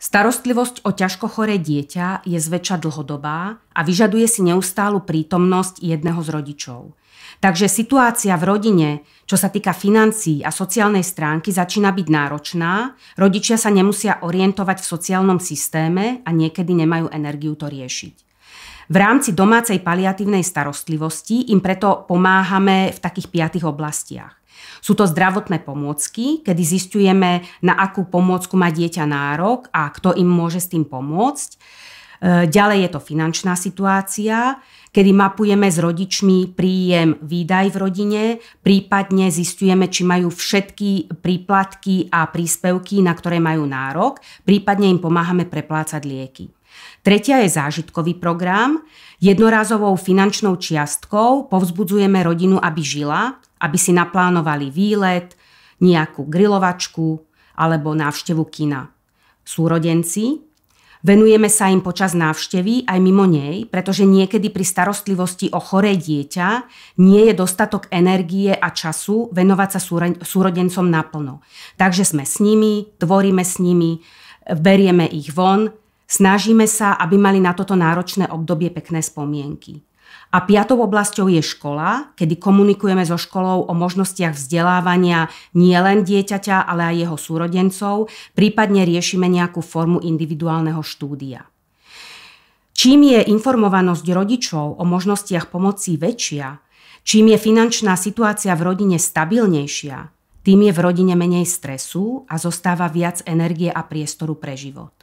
Starostlivosť o ťažko choré dieťa je zväčša dlhodobá a vyžaduje si neustálu prítomnosť jedného z rodičov. Takže situácia v rodine, čo sa týka financií a sociálnej stránky, začína byť náročná, rodičia sa nemusia orientovať v sociálnom systéme a niekedy nemajú energiu to riešiť. V rámci domácej paliatívnej starostlivosti im preto pomáhame v takých piatých oblastiach. Sú to zdravotné pomôcky, kedy zistujeme, na akú pomôcku má dieťa nárok a kto im môže s tým pomôcť. E, ďalej je to finančná situácia, kedy mapujeme s rodičmi príjem výdaj v rodine, prípadne zistujeme, či majú všetky príplatky a príspevky, na ktoré majú nárok, prípadne im pomáhame preplácať lieky. Tretia je zážitkový program. Jednorázovou finančnou čiastkou povzbudzujeme rodinu, aby žila, aby si naplánovali výlet, nejakú grilovačku alebo návštevu kina. Súrodenci, Venujeme sa im počas návštevy aj mimo nej, pretože niekedy pri starostlivosti o choré dieťa nie je dostatok energie a času venovať sa súrodencom naplno. Takže sme s nimi, tvoríme s nimi, berieme ich von Snažíme sa, aby mali na toto náročné obdobie pekné spomienky. A piatou oblasťou je škola, kedy komunikujeme so školou o možnostiach vzdelávania nielen dieťaťa, ale aj jeho súrodencov, prípadne riešime nejakú formu individuálneho štúdia. Čím je informovanosť rodičov o možnostiach pomoci väčšia, čím je finančná situácia v rodine stabilnejšia, tým je v rodine menej stresu a zostáva viac energie a priestoru pre život.